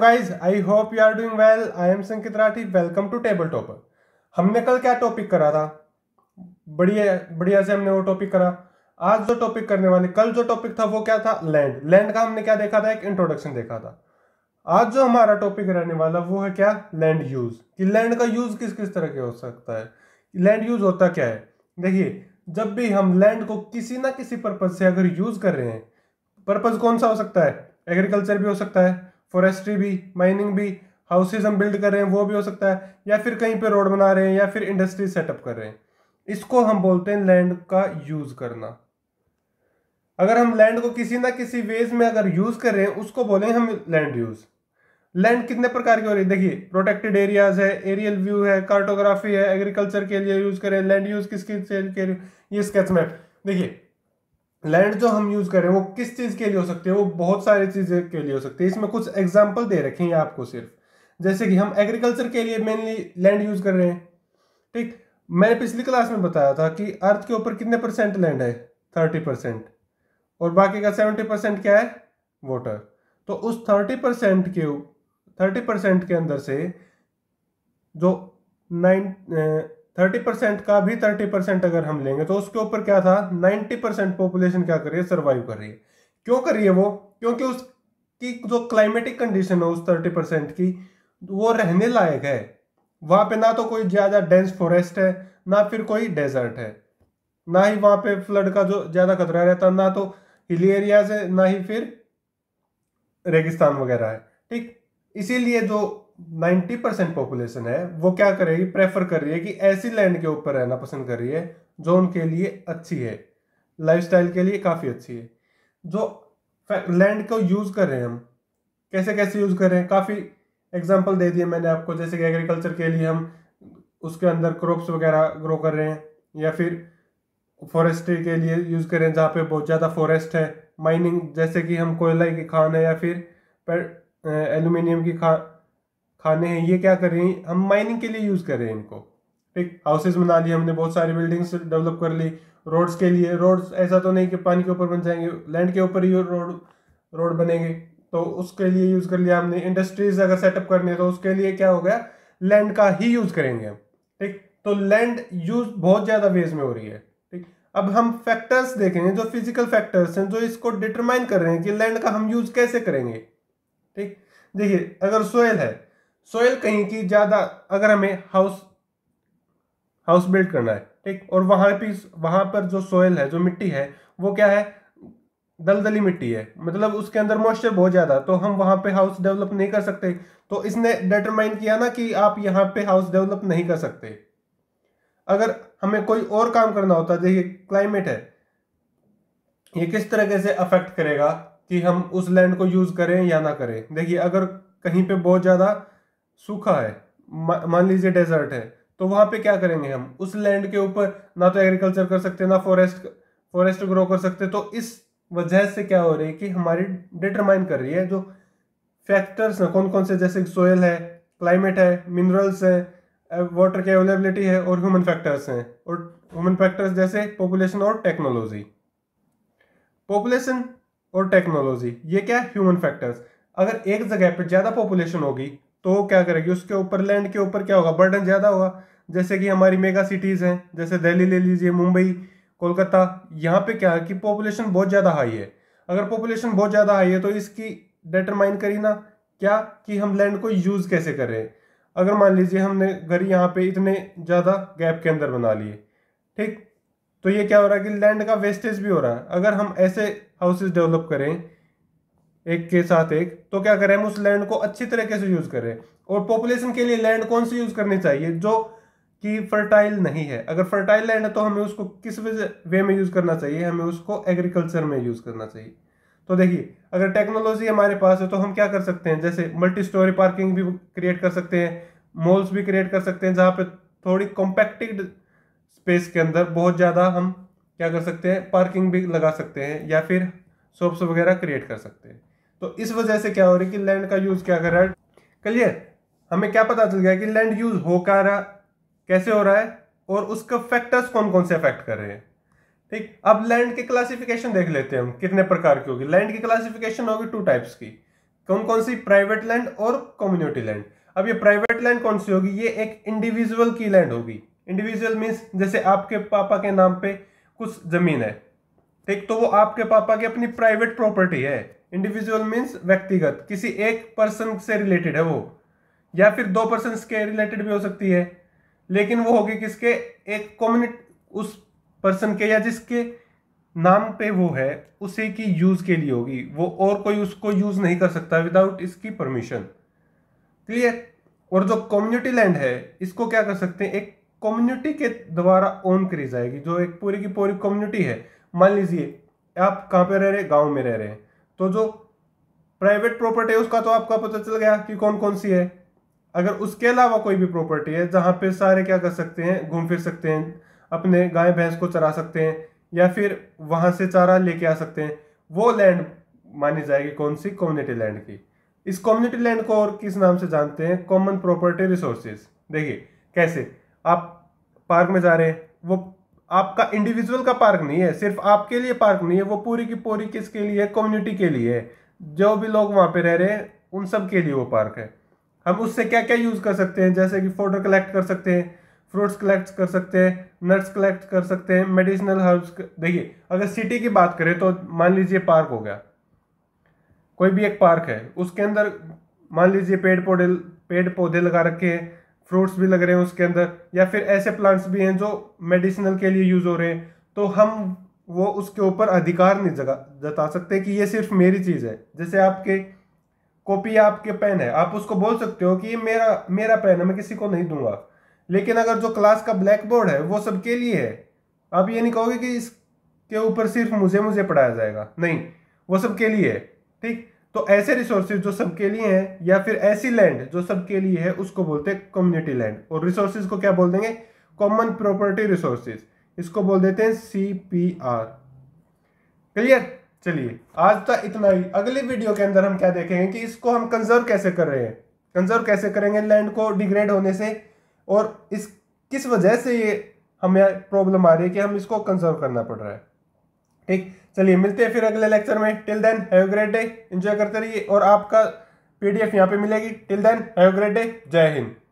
guys I hope you are doing well I am Sankit Rathi welcome to Table Topper हमने कल क्या topic करा था बढ़िया बढ़िया से हमने वो टॉपिक करा आज जो टॉपिक करने वाले कल जो टॉपिक था वो क्या था लैंड लैंड का हमने क्या देखा था एक इंट्रोडक्शन देखा था आज जो हमारा टॉपिक रहने वाला वो है क्या लैंड यूज कि लैंड का यूज किस किस तरह के हो सकता है लैंड यूज होता क्या है देखिए जब भी हम लैंड को किसी ना किसी पर्पज से अगर यूज कर रहे हैं पर्पज कौन सा हो सकता है एग्रीकल्चर भी हो सकता है फॉरेस्ट्री भी माइनिंग भी हाउसेज हम बिल्ड कर रहे हैं वो भी हो सकता है या फिर कहीं पे रोड बना रहे हैं या फिर इंडस्ट्री सेटअप कर रहे हैं इसको हम बोलते हैं लैंड का यूज़ करना अगर हम लैंड को किसी ना किसी वेज में अगर यूज़ कर रहे हैं उसको बोलेंगे हम लैंड यूज़ लैंड कितने प्रकार की हो रही है देखिए प्रोटेक्टेड एरियाज है एरियल व्यू है कार्टोग्राफी है एग्रीकल्चर के लिए यूज़ करें लैंड यूज़ किस किस के लिए ये स्केच मैप देखिए लैंड जो हम यूज करें वो किस चीज के लिए हो सकते हैं वो बहुत सारी चीजें के लिए हो सकती है इसमें कुछ एग्जाम्पल दे रखे हैं आपको सिर्फ जैसे कि हम एग्रीकल्चर के लिए मेनली लैंड यूज कर रहे हैं ठीक मैंने पिछली क्लास में बताया था कि अर्थ के ऊपर कितने परसेंट लैंड है थर्टी परसेंट और बाकी का सेवेंटी परसेंट क्या है वाटर तो उस थर्टी परसेंट के थर्टी परसेंट के अंदर से जो नाइन थर्टी परसेंट का भी थर्टी परसेंट अगर हम लेंगे तो उसके ऊपर क्या था नाइन्टी परसेंट पॉपुलेशन क्या कर रही है सर्वाइव कर रही है क्यों कर रही है वो क्योंकि उसकी जो क्लाइमेटिक कंडीशन है उस थर्टी परसेंट की वो रहने लायक है वहां पे ना तो कोई ज़्यादा डेंस फॉरेस्ट है ना फिर कोई डेजर्ट है ना ही वहां पे फ्लड का जो ज़्यादा खतरा रहता ना तो हिली एरियाज है ना ही फिर रेगिस्तान वगैरह है ठीक इसीलिए जो 90 परसेंट पॉपुलेशन है वो क्या करेगी प्रेफर कर रही है कि ऐसी लैंड के ऊपर रहना पसंद कर रही है जो उनके लिए अच्छी है लाइफस्टाइल के लिए काफ़ी अच्छी है जो लैंड को यूज़ कर रहे हैं हम कैसे कैसे यूज़ कर रहे हैं काफ़ी एग्जाम्पल दे दिए मैंने आपको जैसे कि एग्रीकल्चर के लिए हम उसके अंदर क्रॉप्स वगैरह ग्रो कर रहे हैं या फिर फॉरेस्ट्री के लिए यूज़ कर रहे हैं जहाँ पे बहुत ज़्यादा फॉरेस्ट है माइनिंग जैसे कि हम कोयला की खान है या फिर एल्यूमिनियम की खान खाने हैं ये क्या कर रहे हैं हम माइनिंग के लिए यूज़ कर रहे हैं इनको ठीक हाउसेज बना लिए हमने बहुत सारी बिल्डिंग्स डेवलप कर ली रोड्स के लिए रोड्स ऐसा तो नहीं कि पानी के ऊपर बन जाएंगे लैंड के ऊपर ही रोड रोड बनेंगे तो उसके लिए यूज़ कर लिया हमने इंडस्ट्रीज अगर सेटअप करनी है तो उसके लिए क्या हो गया लैंड का ही यूज़ करेंगे हम ठीक तो लैंड यूज़ बहुत ज़्यादा वेज में हो रही है ठीक अब हम फैक्टर्स देखेंगे जो फिजिकल फैक्टर्स हैं जो इसको डिटरमाइन कर रहे हैं कि लैंड का हम यूज़ कैसे करेंगे ठीक देखिए अगर सोयल है सोयल कहीं की ज़्यादा अगर हमें हाउस हाउस बिल्ड करना है ठीक और वहां पर वहां पर जो सोयल है जो मिट्टी है वो क्या है दलदली मिट्टी है मतलब उसके अंदर मॉइस्चर बहुत ज़्यादा तो हम वहां पे हाउस डेवलप नहीं कर सकते तो इसने डिटरमाइन किया ना कि आप यहाँ पे हाउस डेवलप नहीं कर सकते अगर हमें कोई और काम करना होता देखिए क्लाइमेट है ये किस तरह से अफेक्ट करेगा कि हम उस लैंड को यूज़ करें या ना करें देखिए अगर कहीं पे बहुत ज़्यादा सूखा है मान लीजिए डेजर्ट है तो वहां पे क्या करेंगे हम उस लैंड के ऊपर ना तो एग्रीकल्चर कर सकते ना फॉरेस्ट फॉरेस्ट ग्रो कर सकते तो इस वजह से क्या हो रही है कि हमारी डिटरमाइन कर रही है जो फैक्टर्स हैं कौन कौन से जैसे सोयल है क्लाइमेट है मिनरल्स है वाटर की अवेलेबिलिटी है और ह्यूमन फैक्टर्स हैं और ह्यूमन फैक्टर्स जैसे पॉपुलेशन और टेक्नोलॉजी पॉपुलेशन और टेक्नोलॉजी ये क्या है ह्यूमन फैक्टर्स अगर एक जगह पर ज़्यादा पॉपुलेशन होगी तो क्या करेगी उसके ऊपर लैंड के ऊपर क्या होगा बर्डन ज़्यादा होगा जैसे कि हमारी मेगा सिटीज़ हैं जैसे दिल्ली ले लीजिए मुंबई कोलकाता यहाँ पे क्या है कि पॉपुलेशन बहुत ज़्यादा हाई है अगर पॉपुलेशन बहुत ज़्यादा हाई है तो इसकी डिटरमाइन करी ना क्या कि हम लैंड को यूज़ कैसे कर रहे हैं अगर मान लीजिए हमने घर यहाँ पे इतने ज़्यादा गैप के अंदर बना लिए ठीक तो ये क्या हो रहा है कि लैंड का वेस्टेज भी हो रहा है अगर हम ऐसे हाउसेज डेवलप करें एक के साथ एक तो क्या करें हम उस लैंड को अच्छी तरीके से यूज़ करें और पॉपुलेशन के लिए लैंड कौन सी यूज़ करनी चाहिए जो कि फर्टाइल नहीं है अगर फर्टाइल लैंड है तो हमें उसको किस वे में यूज़ करना चाहिए हमें उसको एग्रीकल्चर में यूज़ करना चाहिए तो देखिए अगर टेक्नोलॉजी हमारे पास है तो हम क्या कर सकते हैं जैसे मल्टी स्टोरी पार्किंग भी क्रिएट कर सकते हैं मॉल्स भी क्रिएट कर सकते हैं जहाँ पे थोड़ी कॉम्पैक्टेड स्पेस के अंदर बहुत ज़्यादा हम क्या कर सकते हैं पार्किंग भी लगा सकते हैं या फिर शॉप्स वगैरह क्रिएट कर सकते हैं तो इस वजह से क्या हो रहा है कि लैंड का यूज़ क्या कर रहा है क्लियर हमें क्या पता चल गया कि लैंड यूज़ हो क्या रहा कैसे हो रहा है और उसका फैक्टर्स कौन कौन से अफेक्ट कर रहे हैं ठीक अब लैंड की क्लासिफिकेशन देख लेते हैं हम कितने प्रकार की होगी लैंड की क्लासिफिकेशन होगी टू टाइप्स की कौन कौन सी प्राइवेट लैंड और कम्युनिटी लैंड अब ये प्राइवेट लैंड कौन सी होगी ये एक इंडिविजुअल की लैंड होगी इंडिविजुअल मीन्स जैसे आपके पापा के नाम पे कुछ जमीन है ठीक तो वो आपके पापा की अपनी प्राइवेट प्रॉपर्टी है इंडिविजुअल मीन्स व्यक्तिगत किसी एक पर्सन से रिलेटेड है वो या फिर दो पर्सन के रिलेटेड भी हो सकती है लेकिन वो होगी किसके एक कम्युनिट उस पर्सन के या जिसके नाम पे वो है उसी की यूज़ के लिए होगी वो और कोई उसको यूज़ नहीं कर सकता विदाउट इसकी परमिशन क्लियर और जो कम्युनिटी लैंड है इसको क्या कर सकते हैं एक कम्युनिटी के द्वारा ओन करी जाएगी जो एक पूरी की पूरी कम्युनिटी है मान लीजिए आप कहाँ पे रह रहे गांव में रह रहे हैं तो जो प्राइवेट प्रॉपर्टी है उसका तो आपका पता चल गया कि कौन कौन सी है अगर उसके अलावा कोई भी प्रॉपर्टी है जहाँ पे सारे क्या कर सकते हैं घूम फिर सकते हैं अपने गाय भैंस को चरा सकते हैं या फिर वहाँ से चारा लेके आ सकते हैं वो लैंड मानी जाएगी कौन सी कम्युनिटी लैंड की इस कम्युनिटी लैंड को और किस नाम से जानते हैं कॉमन प्रॉपर्टी रिसोर्सेज देखिए कैसे आप पार्क में जा रहे हैं वो आपका इंडिविजुअल का पार्क नहीं है सिर्फ आपके लिए पार्क नहीं है वो पूरी की पूरी किसके लिए है कम्युनिटी के लिए है जो भी लोग वहाँ पे रह रहे हैं उन सब के लिए वो पार्क है हम उससे क्या क्या यूज़ कर सकते हैं जैसे कि फोटो कलेक्ट कर सकते हैं फ्रूट्स कलेक्ट कर सकते हैं नट्स कलेक्ट कर सकते हैं मेडिसिनल हर्ब्स देखिए अगर सिटी की बात करें तो मान लीजिए पार्क हो गया कोई भी एक पार्क है उसके अंदर मान लीजिए पेड़ पौधे पेड़ पौधे लगा रखे हैं फ्रूट्स भी लग रहे हैं उसके अंदर या फिर ऐसे प्लांट्स भी हैं जो मेडिसिनल के लिए यूज़ हो रहे हैं तो हम वो उसके ऊपर अधिकार नहीं जगा जता सकते कि ये सिर्फ मेरी चीज़ है जैसे आपके कॉपी आपके पेन है आप उसको बोल सकते हो कि ये मेरा मेरा पेन है मैं किसी को नहीं दूंगा लेकिन अगर जो क्लास का ब्लैक बोर्ड है वो सबके लिए है आप ये नहीं कहोगे कि इसके ऊपर सिर्फ मुझे मुझे पढ़ाया जाएगा नहीं वो सबके लिए है ठीक तो ऐसे रिसोर्सेज जो सबके लिए हैं या फिर ऐसी लैंड जो सबके लिए है उसको बोलते हैं कम्युनिटी लैंड और रिसोर्सेज को क्या बोल देंगे कॉमन प्रॉपर्टी रिसोर्सेज इसको बोल देते हैं सी पी आर क्लियर चलिए आज तक इतना ही अगली वीडियो के अंदर हम क्या देखेंगे कि इसको हम कंजर्व कैसे कर रहे हैं कंजर्व कैसे करेंगे लैंड को डिग्रेड होने से और इस किस वजह से ये हमें प्रॉब्लम आ रही है कि हम इसको कंजर्व करना पड़ रहा है ठीक चलिए मिलते हैं फिर अगले लेक्चर में till then have great day enjoy करते रहिए और आपका पीडीएफ यहाँ पे मिलेगी till then have great day जय हिंद